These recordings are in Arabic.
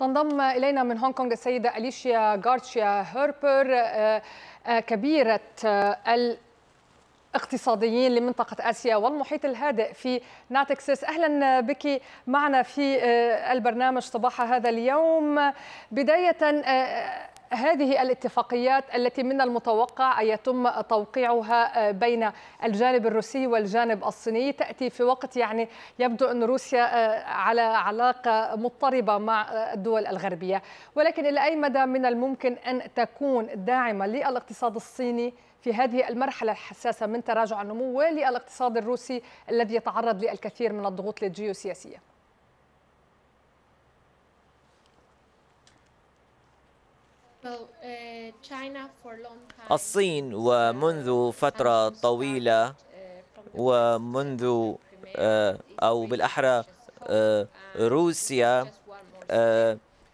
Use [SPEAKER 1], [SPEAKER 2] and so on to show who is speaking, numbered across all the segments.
[SPEAKER 1] تنضم إلينا من هونغ كونغ السيدة أليشيا غارتشيا هيربر آه، آه، كبيرة آه، الاقتصاديين لمنطقة آسيا والمحيط الهادئ في ناتكسس أهلا بك معنا في البرنامج صباح هذا اليوم بداية هذه الاتفاقيات التي من المتوقع أن يتم توقيعها آه، بين الجانب الروسي والجانب الصيني تأتي في وقت يعني يبدو أن روسيا آه، على علاقة مضطربة مع آه، الدول الغربية ولكن إلى أي مدى من الممكن أن تكون داعمة للاقتصاد الصيني في هذه المرحلة الحساسة من تراجع النمو وللاقتصاد الروسي الذي يتعرض للكثير من الضغوط الجيوسياسية Uh,
[SPEAKER 2] الصين ومنذ uh, فترة طويلة uh, ومنذ أو بالأحرى روسيا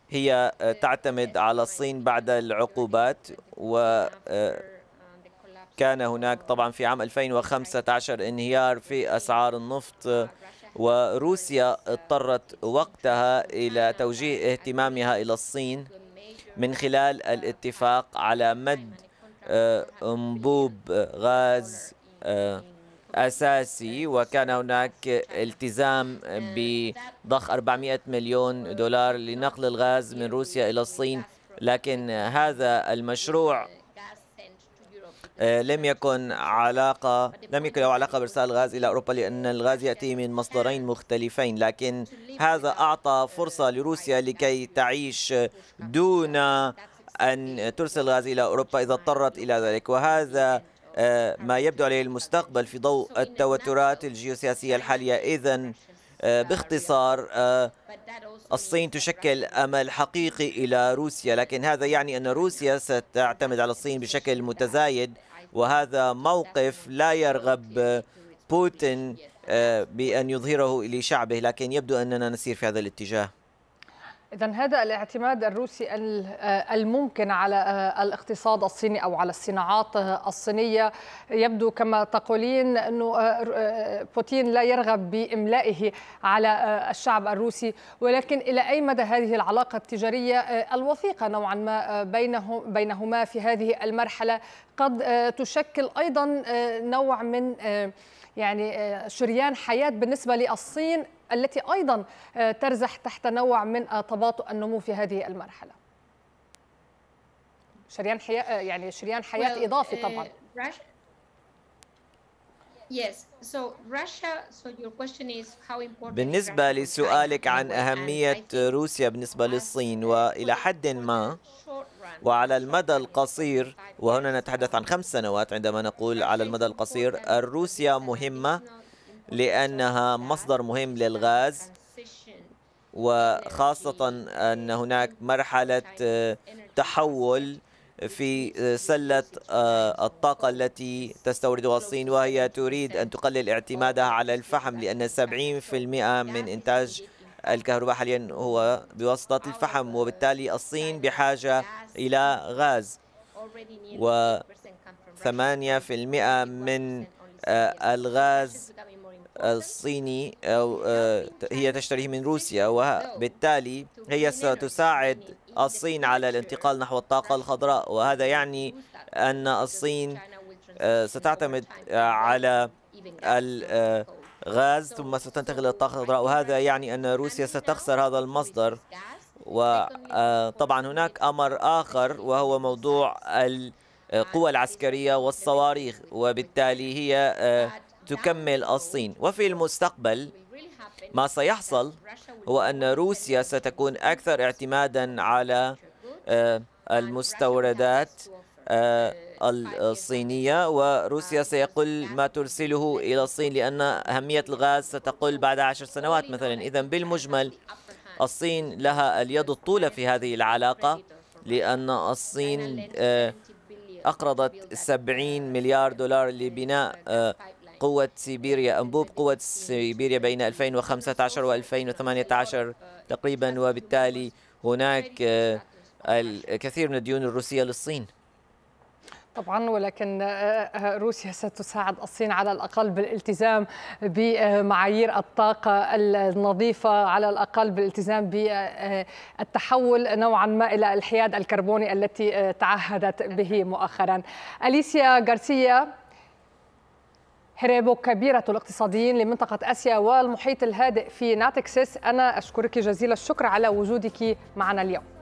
[SPEAKER 2] هي تعتمد على الصين بعد العقوبات و كان هناك طبعا في عام 2015 انهيار في أسعار النفط وروسيا اضطرت وقتها إلى توجيه اهتمامها إلى الصين من خلال الاتفاق على مد آه، انبوب آه، غاز آه، أساسي وكان هناك التزام بضخ 400 مليون دولار لنقل الغاز من روسيا إلى الصين لكن هذا المشروع آه، لم يكن علاقة لم يكن له علاقة بإرسال الغاز إلى أوروبا لأن الغاز يأتي من مصدرين مختلفين لكن هذا أعطى فرصة لروسيا لكي تعيش دون أن ترسل الغاز إلى أوروبا إذا اضطرت إلى ذلك وهذا آه، ما يبدو عليه المستقبل في ضوء التوترات الجيوسياسية الحالية إذا آه، باختصار الصين تشكل أمل حقيقي إلى روسيا لكن هذا يعني أن روسيا ستعتمد على الصين بشكل متزايد وهذا موقف لا يرغب بوتين آه، بأن يظهره لشعبه لكن يبدو أننا نسير في هذا الاتجاه
[SPEAKER 1] إذا هذا الاعتماد الروسي آه، الممكن على آه، الاقتصاد الصيني أو على الصناعات الصينية يبدو كما تقولين أنه آه، بوتين لا يرغب بإملائه على الشعب الروسي ولكن إلى أي مدى هذه العلاقة التجارية الوثيقة نوعا ما بينهما في هذه المرحلة قد تشكل أيضا نوع من يعني شريان حياة بالنسبة للصين التي أيضا آه، ترزح تحت نوع من آه، تباطؤ النمو في هذه المرحلة شريان حياة يعني شريان حياة well, إضافي آه، طبعا uh, Yes. So Russia, so your question is how important بالنسبة لسؤالك عن أهمية
[SPEAKER 2] روسيا بالنسبة للصين وإلى حد ما وعلى المدى القصير وهنا نتحدث عن خمس سنوات عندما نقول على المدى القصير روسيا مهمة لأنها مصدر مهم للغاز وخاصة أن هناك مرحلة آه، تحول في آه، سلة آه، الطاقة التي تستوردها الصين وهي تريد أن تقلل اعتمادها على الفحم لأن 70% من إنتاج الكهرباء حاليا هو بواسطة الفحم وبالتالي الصين بحاجة إلى غاز و 8% من الغاز الصيني أو آه، آه، هي تشتريه من روسيا وبالتالي هي ستساعد يعني الصين على الانتقال نحو الطاقة الخضراء وهذا يعني أن الصين ستعتمد على الغاز ثم ستنتقل إلى الطاقة الخضراء وهذا يعني أن روسيا ستخسر هذا المصدر وطبعا آه، هناك أمر آخر وهو موضوع القوى العسكرية والصواريخ وبالتالي هي تكمل الصين وفي المستقبل ما سيحصل هو أن روسيا ستكون أكثر اعتمادا على آه، المستوردات آه، الصينية وروسيا سيقل ما ترسله إلى الصين لأن أهمية الغاز ستقل بعد عشر سنوات مثلا إذا بالمجمل الصين لها اليد الطولة في هذه العلاقة لأن الصين آه، أقرضت 70 مليار دولار لبناء قوة سيبيريا أنبوب قوة سيبيريا بين 2015 و 2018 تقريبا وبالتالي هناك آه، الكثير من الديون الروسية للصين
[SPEAKER 1] طبعا ولكن آه، آه، روسيا ستساعد الصين على الاقل بالالتزام بمعايير الطاقه النظيفه على الاقل بالالتزام بالتحول نوعا ما الى الحياد الكربوني التي تعهدت به مؤخرا اليسيا غارسيا هريبو كبيرة الاقتصاديين لمنطقة آسيا والمحيط الهادئ في ناتكسس أنا أشكرك جزيل الشكر على وجودك معنا اليوم